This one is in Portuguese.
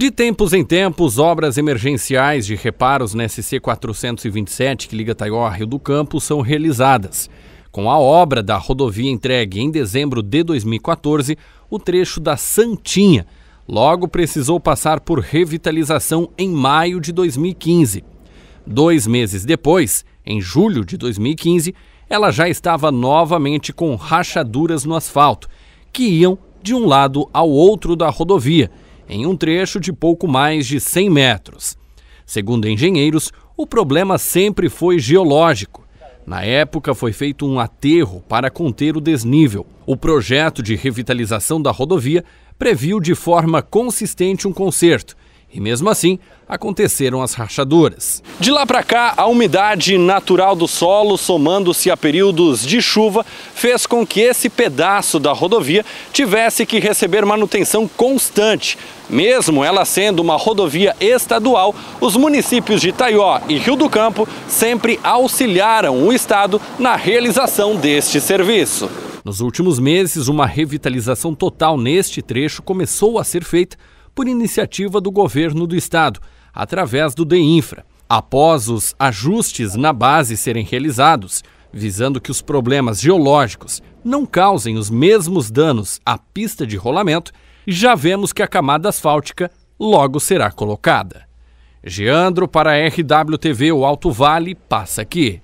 De tempos em tempos, obras emergenciais de reparos na SC 427 que liga Taió a Rio do Campo são realizadas. Com a obra da rodovia entregue em dezembro de 2014, o trecho da Santinha logo precisou passar por revitalização em maio de 2015. Dois meses depois, em julho de 2015, ela já estava novamente com rachaduras no asfalto, que iam de um lado ao outro da rodovia em um trecho de pouco mais de 100 metros. Segundo engenheiros, o problema sempre foi geológico. Na época, foi feito um aterro para conter o desnível. O projeto de revitalização da rodovia previu de forma consistente um conserto e mesmo assim aconteceram as rachaduras. De lá para cá, a umidade natural do solo, somando-se a períodos de chuva, fez com que esse pedaço da rodovia tivesse que receber manutenção constante. Mesmo ela sendo uma rodovia estadual, os municípios de Itaió e Rio do Campo sempre auxiliaram o estado na realização deste serviço. Nos últimos meses, uma revitalização total neste trecho começou a ser feita por iniciativa do governo do estado, através do DEINFRA. Após os ajustes na base serem realizados, visando que os problemas geológicos não causem os mesmos danos à pista de rolamento, já vemos que a camada asfáltica logo será colocada. Geandro para a RWTV, o Alto Vale, passa aqui.